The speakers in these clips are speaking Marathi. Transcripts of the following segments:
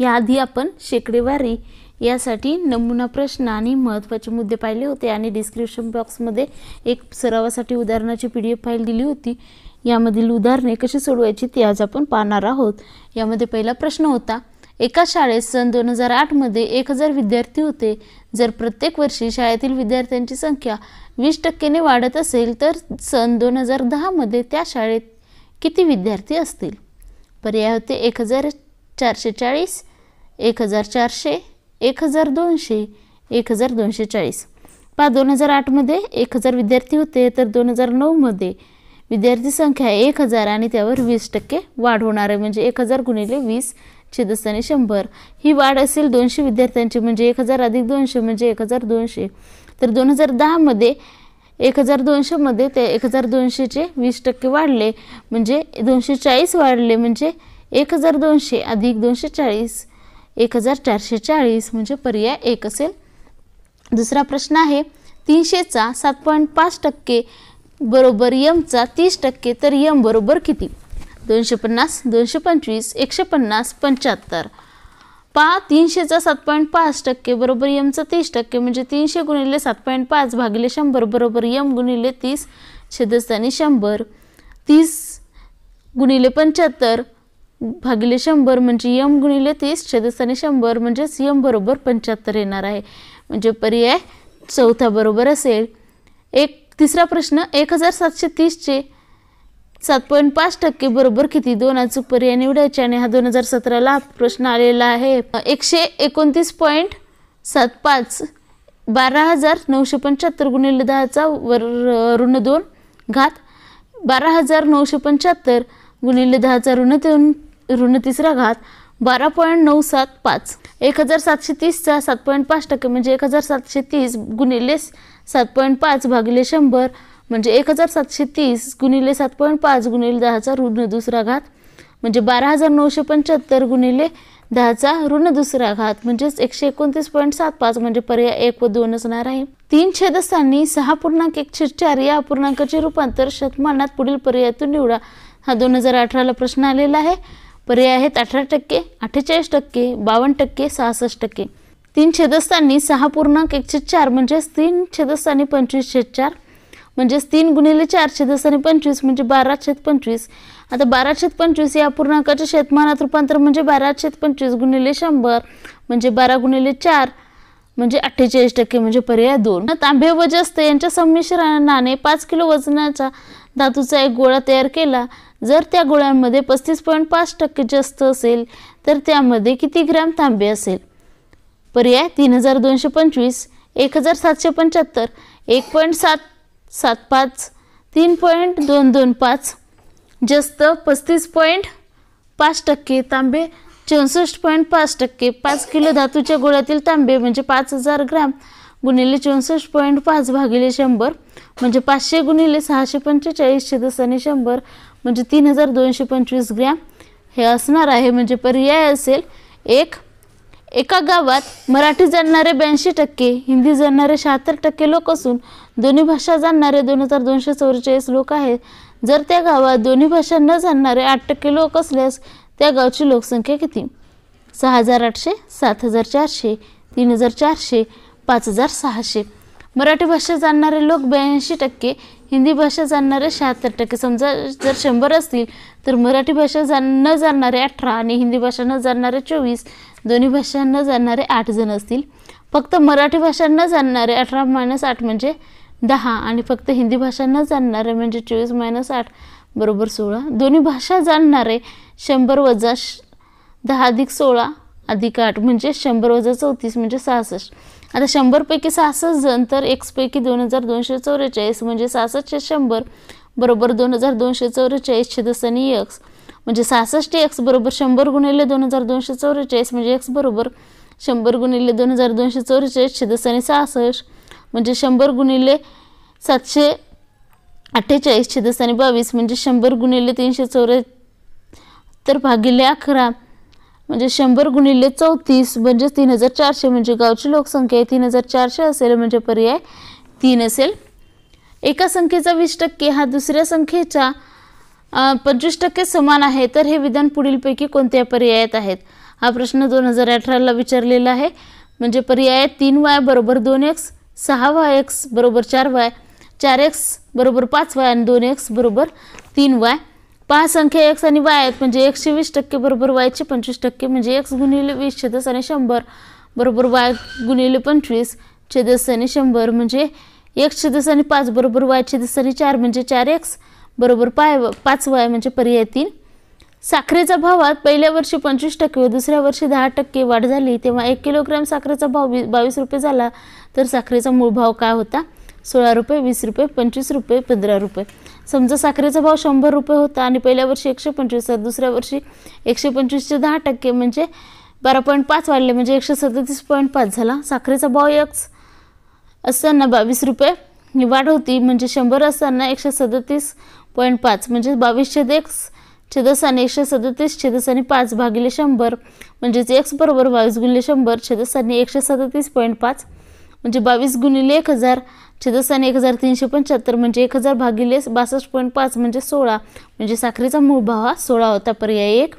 याआधी आपण शेकडेवारी यासाठी नमुना प्रश्न आणि महत्त्वाचे मुद्दे पाहिले होते आणि डिस्क्रिप्शन बॉक्समध्ये एक सरावासाठी उदाहरणाची पी डी एफ फाईल दिली होती यामधील उदाहरणे कशी सोडवायची ती आज आपण पाहणार आहोत यामध्ये पहिला प्रश्न होता एका शाळेत सन दोन हजार आठमध्ये एक हजार विद्यार्थी होते जर प्रत्येक वर्षी शाळेतील विद्यार्थ्यांची संख्या वीस टक्क्याने वाढत असेल तर सन दोन हजार दहामध्ये त्या शाळेत किती विद्यार्थी असतील पर्याय होते एक हजार चारशे चाळीस एक हजार चारशे एक हजार दोनशे एक हजार दोनशे चाळीस पा दोन हजार आठमध्ये एक हजार विद्यार्थी होते तर दोन हजार नऊमध्ये विद्यार्थी संख्या एक हजार आणि त्यावर वीस टक्के वाढ होणार आहे म्हणजे एक हजार गुणिले वीस छेदस्थानी शंभर ही वाढ असेल दोनशे विद्यार्थ्यांची म्हणजे एक हजार अधिक दोनशे म्हणजे एक हजार दोनशे तर दोन हजार दहामध्ये एक हजार दोनशेमध्ये ते एक हजार दोनशेचे वीस टक्के वाढले म्हणजे दोनशे चाळीस वाढले म्हणजे एक हजार दोनशे अधिक दोनशे चाळीस एक हजार चारशे चाळीस म्हणजे पर्याय एक असेल दुसरा प्रश्न आहे तीनशेचा सात पॉईंट पाच टक्के बरोबर यमचा तीस टक्के तर यम बरोबर किती दोनशे पन्नास दोनशे पंचवीस एकशे पन्नास पंच्याहत्तर पा तीनशेचा सात पॉईंट पाच टक्के बरोबर यमचा तीस टक्के म्हणजे तीनशे गुणिले सात पॉईंट पाच भागिले शंभर बरोबर यम गुणिले तीस छेदस्थानी शंभर तीस गुणिले पंच्याहत्तर भागिले शंभर म्हणजे यम गुणिले तीस आणि शंभर म्हणजेच यम बरोबर पंच्याहत्तर येणार आहे म्हणजे पर्याय चौथा बरोबर असेल एक तिसरा प्रश्न एक हजार सातशे तीसचे सात पॉईंट पाच टक्के बरोबर किती दोन अचूक पर्याय निवडायचे आणि हा दोन हजार सतराला प्रश्न आलेला आहे एकशे एकोणतीस पॉईंट सात पाच बारा हजार नऊशे पंच्याहत्तर गुणिले दहाचा वर ऋण दोन घात बारा हजार नऊशे पंच्याहत्तर गुणिले दहाचा ऋण दोन ऋण तिसरा घात बारा पॉईंट नऊ सात पाच एक हजार सातशे तीसचा सात पॉईंट पाच टक्के म्हणजे एक हजार सातशे तीस गुणिले सात पॉईंट पाच भागिले शंभर म्हणजे एक हजार सातशे तीस गुणिले सात पॉईंट पाच गुणिले दहाचा ऋण दुसरा घात म्हणजे बारा हजार नऊशे पंच्याहत्तर गुणिले दहाचा ऋण दुसरा घात म्हणजेच एकशे एकोणतीस पॉईंट सात पाच म्हणजे पर्याय एक व दोन असणार आहे तीन छेदस्थानी सहा पूर्णांक एकशे चार या पूर्णांकाचे रूपांतर शतमानात पुढील पर्यायातून निवडा हा दोन हजार अठराला प्रश्न आलेला आहे पर्याय आहेत अठरा टक्के अठ्ठेचाळीस टक्के बावन्न टक्के सहासष्ट टक्के तीन छेदस्थानी सहा पूर्णांक एकशे चार म्हणजेच तीन छेदस्थानी पंचवीस छेद चार म्हणजेच तीन गुणिले चार छेदस्थानी पंचवीस म्हणजे बारा छेद पंचवीस आता बारा छेद पंचवीस या पूर्णांकाच्या शेतमानात रूपांतर म्हणजे बारा छेद पंचवीस गुणिले शंभर म्हणजे बारा गुणिले चार म्हणजे अठ्ठेचाळीस टक्के म्हणजे पर्याय दोन तांबे व जस्त यांच्या संमिश्रणाने पाच किलो वजनाचा धातूचा एक गोळा तयार केला जर त्या गोळ्यांमध्ये पस्तीस पॉईंट पाच टक्के जास्त असेल तर त्यामध्ये किती ग्रॅम तांबे असेल पर्याय तीन हजार दोनशे पंचवीस एक हजार सातशे पंच्याहत्तर एक पॉईंट सात सात पाच तीन पॉईंट दोन दोन पाच जास्त पस्तीस पॉईंट पाच टक्के तांबे चौसष्ट पॉईंट पाच टक्के पाच किलो धातूच्या गोळ्यातील तांबे म्हणजे पाच हजार ग्रॅम गुणिले चौसष्ट पॉईंट पाच भागिले शंभर म्हणजे पाचशे गुणिले सहाशे पंचेचाळीसशे दसाने शंभर म्हणजे तीन हजार दोनशे पंचवीस ग्रॅम हे असणार आहे म्हणजे पर्याय असेल एक एका गावात मराठी जाणणारे ब्याऐंशी टक्के हिंदी जाणणारे शहात्तर टक्के लोक असून दोन्ही भाषा जाणणारे दोन हजार दोनशे चौवेचाळीस लोक आहेत जर त्या गावात दोन्ही भाषा न जाणणारे आठ टक्के लोक असल्यास त्या गावची लोकसंख्या किती सहा हजार आठशे सात हजार चारशे तीन हजार चारशे पाच हजार सहाशे मराठी भाषा जाणणारे लोक ब्याऐंशी टक्के हिंदी भाषा जाणणारे शहात्तर टक्के समजा जर शंभर असतील तर मराठी भाषा जा न जाणणारे अठरा आणि हिंदी भाषा न जाणणारे चोवीस दोन्ही भाषा न जाणणारे आठ जण असतील फक्त मराठी भाषा न जाणणारे अठरा मायनस आठ म्हणजे दहा आणि फक्त हिंदी भाषा न जाणणारे म्हणजे चोवीस मायनस आठ बरोबर सोळा दोन्ही भाषा जाणणारे शंभर वजा श दहा अधिक सोळा अधिक आठ म्हणजे शंभर वजा चौतीस म्हणजे सहासष्ट आता शंभरपैकी सहासष्ट जण तर एक्सपैकी दोन हजार दोनशे चौवेचाळीस म्हणजे सहासष्टचे शंभर बरोबर दोन हजार दोनशे चौवेचाळीस छेदसनी एक्स म्हणजे सहासष्ट एक्स बरोबर शंभर गुणिले दोन हजार दोनशे चौवेचाळीस म्हणजे एक्स बरोबर शंभर गुणिले दोन हजार दोनशे चौवेचाळीस छेदसाने सहासष्ट म्हणजे शंभर गुणिले सातशे अठ्ठेचाळीस छेदसाने बावीस म्हणजे शंभर गुणिले तीनशे चौऱ्याहत्तर भागिले अकरा म्हणजे शंभर गुणिले चौतीस म्हणजे तीन हजार चारशे म्हणजे गावची लोकसंख्या तीन हजार चारशे असेल म्हणजे पर्याय तीन असेल एका संख्येचा वीस टक्के हा दुसऱ्या संख्येच्या पंचवीस टक्के समान आहे तर हे विधान पुढीलपैकी कोणत्या पर्यायात आहेत हा प्रश्न दोन हजार अठराला विचारलेला आहे म्हणजे पर्याय तीन वाय बरोबर दोन एक्स सहा वाय एक्स बरोबर चार वाय चार एक्स बरोबर पाच वाय आणि दोन एक्स बरोबर तीन वाय पाच संख्या एक्स आणि वाय आहेत म्हणजे एकशे वीस टक्के बरोबर वायचे पंचवीस टक्के म्हणजे एक्स गुणिले वीस छेदस आणि शंभर बरोबर वाय गुणिले पंचवीस छेदस आणि शंभर म्हणजे एक्स छेदस आणि पाच बरोबर वाय छेदस आणि चार म्हणजे चार एक्स बरोबर पाय पाच वाय म्हणजे पर्याय तीन साखरेचा भावात पहिल्या वर्षी पंचवीस टक्के व दुसऱ्या वर्षी दहा टक्के वाढ झाली तेव्हा एक किलोग्रॅम साखरेचा भाव बावीस रुपये झाला तर साखरेचा मूळ भाव काय होता सोळा रुपये वीस रुपये पंचवीस रुपये पंधरा रुपये समजा साखरेचा भाव शंभर रुपये होता आणि पहिल्या वर्षी एकशे पंचवीस दुसऱ्या वर्षी एकशे पंचवीसचे दहा टक्के म्हणजे बारा पॉईंट पाच वाढले म्हणजे एकशे सदतीस पॉईंट पाच झाला साखरेचा भाव एक असताना बावीस रुपये वाढ होती म्हणजे शंभर असताना एकशे सदतीस पॉईंट पाच म्हणजे बावीस छेद एक्स छेदसाने एकशे सदतीस छेदसाने पाच भागिले शंभर म्हणजेच एक्स बरोबर बावीस गुणले शंभर छेदसाने एकशे सदतीस पॉईंट पाच म्हणजे बावीस गुणिले एक हजार छेदस्थानी एक हजार तीनशे पंच्याहत्तर म्हणजे एक हजार भागिले बासष्ट पॉईंट पाच म्हणजे सोळा म्हणजे साखरेचा मूळ भाव हा सोळा होता पर्याय एक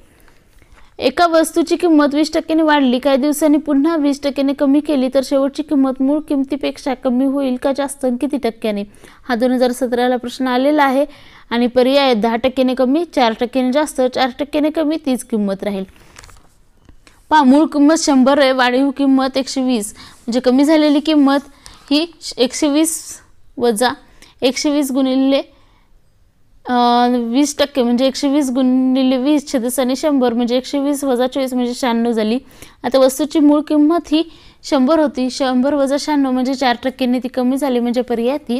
एका वस्तूची किंमत वीस टक्क्याने वाढली काही दिवसांनी पुन्हा वीस टक्क्याने कमी केली तर शेवटची किंमत मूळ किमतीपेक्षा कमी होईल का जास्त किती टक्क्याने हा दोन हजार सतराला प्रश्न आलेला आहे आणि पर्याय दहा टक्क्याने कमी चार टक्क्याने जास्त चार टक्क्याने कमी तीच किंमत राहील पहा मूळ किंमत शंभर आहे वाढीव किंमत एकशे वीस म्हणजे कमी झालेली किंमत ही एकशे वीस वजा एकशे वीस गुणिले वीस टक्के म्हणजे एकशे वीस गुणिले वीस छेदस आणि शंभर म्हणजे एकशे वीस वजा चोवीस म्हणजे शहाण्णव झाली आता वस्तूची मूळ किंमत ही शंभर होती शंभर वजा शहाण्णव म्हणजे चार टक्क्यांनी ती कमी झाली म्हणजे पर्याय तीन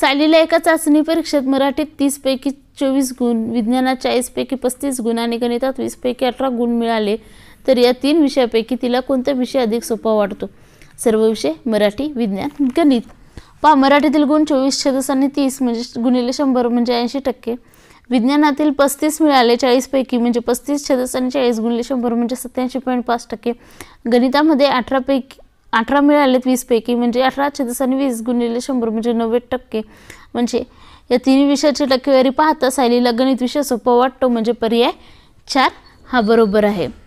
सालीला एका चाचणी परीक्षेत मराठीत तीसपैकी चोवीस गुण विज्ञानात चाळीसपैकी पस्तीस गुण आणि गणितात वीसपैकी अठरा गुण मिळाले तर या तीन विषयापैकी तिला कोणता विषय अधिक सोपा वाटतो सर्व विषय मराठी विज्ञान गणित पहा मराठीतील गुण चोवीस आणि तीस म्हणजे गुणिले शंभर म्हणजे ऐंशी टक्के विज्ञानातील पस्तीस मिळाले चाळीसपैकी म्हणजे पस्तीस छदसाने चाळीस गुणिले शंभर म्हणजे सत्याऐंशी पॉईंट पाच टक्के गणितामध्ये अठरापैकी अठरा मिळालेत वीसपैकी म्हणजे अठरा छदसांनी वीस गुणिले शंभर म्हणजे नव्वद टक्के म्हणजे या तीन विषयाची टक्केवारी पाहता सायलीला गणित विषय सोपा वाटतो म्हणजे पर्याय चार हा बरोबर आहे